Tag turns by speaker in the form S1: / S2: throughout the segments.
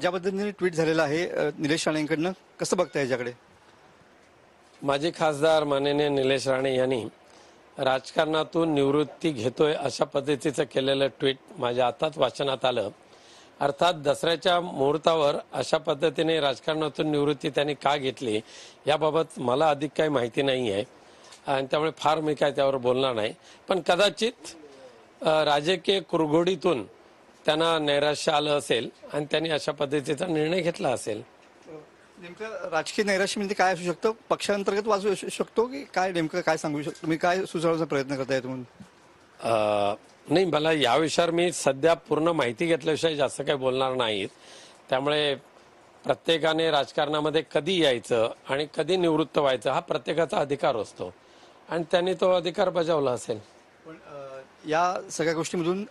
S1: ज्या पद्धतीने ट्विट झालेलं आहे निलेश राणेंकडनं कसं बघताय याच्याकडे
S2: माजी खासदार माननीय निलेश राणे यांनी राजकारणातून निवृत्ती घेतोय अशा पद्धतीचं केलेलं ट्विट माझ्या आताच वाचनात आलं अर्थात दसऱ्याच्या मुहूर्तावर अशा पद्धतीने राजकारणातून निवृत्ती त्यांनी का घेतली याबाबत मला अधिक काही माहिती नाही आहे आणि त्यामुळे फार मी काय त्यावर बोलणार नाही पण कदाचित राजकीय कुरघोडीतून त्यांना नैराश्य आलं असेल आणि त्यांनी अशा पद्धतीचा निर्णय घेतला असेल नेमकं राजकीय नैराश्य म्हणजे काय असू शकतं
S1: पक्षांतर्गत वाजू शकतो की काय नेमकं काय सांगू शकतो तुम्ही काय सुचवण्याचा प्रयत्न करताय म्हणून
S2: नाही मला या विषयावर मी सध्या पूर्ण माहिती घेतल्याविषयी जास्त काही बोलणार नाहीत त्यामुळे प्रत्येकाने राजकारणामध्ये कधी यायचं आणि कधी निवृत्त व्हायचं हा प्रत्येकाचा अधिकार असतो आणि त्यांनी तो अधिकार बजावला असेल पण
S1: या सगळ्या गोष्टीमधून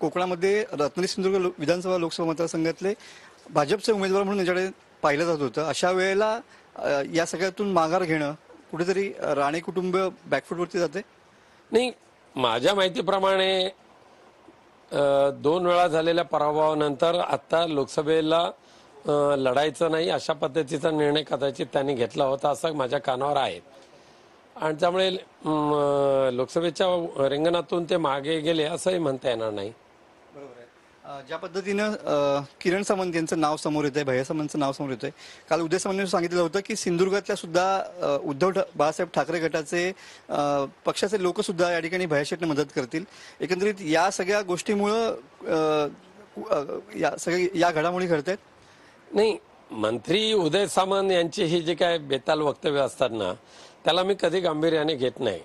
S1: कोकणामध्ये रत्नागिरी सिंधुदुर्ग विधानसभा लोकसभा मतदारसंघातले भाजपचे उमेदवार म्हणून याच्याकडे पाहिलं जात होतं अशा वेळेला या
S2: सगळ्यातून माघार घेणं कुठेतरी राणे कुटुंब बॅकफूटवरती जाते नाही माझ्या माहितीप्रमाणे दोन वेळा झालेल्या पराभवानंतर आता लोकसभेला लढायचं नाही अशा पद्धतीचा निर्णय कदाचित त्यांनी घेतला होता असं माझ्या कानावर आहे आणि त्यामुळे लोकसभेच्या रिंगणातून ते मागे गेले असंही म्हणता येणार नाही
S1: ज्या पद्धतीनं किरण सामंत यांचं नाव समोर येत आहे भैया सामंतचं नाव समोर येत आहे काल उदय सामंत सांगितलं होतं की सिंधुदुर्गातल्या सुद्धा उद्धव बाळासाहेब ठाकरे गटाचे पक्षाचे लोक सुद्धा या ठिकाणी शेटने मदत करतील एकंदरीत या सगळ्या गोष्टीमुळं या सगळ्या
S2: या घडामोडी घडत आहेत नाही मंत्री उदय सामंत यांचे हे जे काय बेताल वक्तव्य असतात ना त्याला मी कधी गांभीर्याने घेत नाही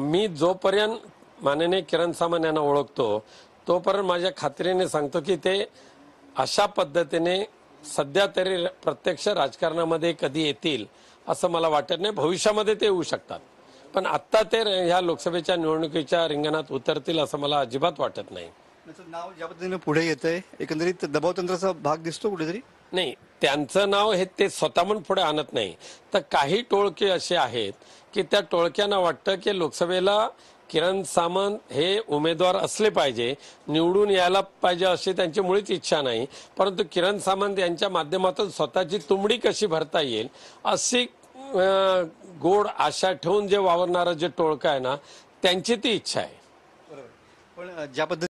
S2: मी जोपर्यंत माननीय किरण सामंत यांना ओळखतो तोपर्यंत माझ्या खात्रीने सांगतो की ते अशा पद्धतीने सध्या तरी प्रत्यक्ष राजकारणामध्ये कधी येतील असं मला वाटत नाही भविष्यामध्ये ते येऊ शकतात पण आत्ता ते ह्या लोकसभेच्या निवडणुकीच्या रिंगणात उतरतील असं मला अजिबात वाटत नाही
S1: नाव ज्या पद्धतीने पुढे येत आहे एकंदरीत दबावतंत्राचा भाग दिसतो कुठेतरी
S2: नाही त्यांचं नाव हे ते स्वतः म्हणून पुढे आणत नाही तर काही टोळके असे आहेत की त्या टोळक्यांना वाटतं की लोकसभेला किरण सामंत हे उमेदवार असले पाहिजे निवडून यायला पाहिजे अशी त्यांची मुळीच इच्छा नाही परंतु किरण सामंत यांच्या माध्यमातून स्वतःची तुंबडी कशी भरता येईल अशी गोड आशा ठेवून जे वावरणारं जे टोळकं आहे ना त्यांची ती इच्छा आहे पण ज्या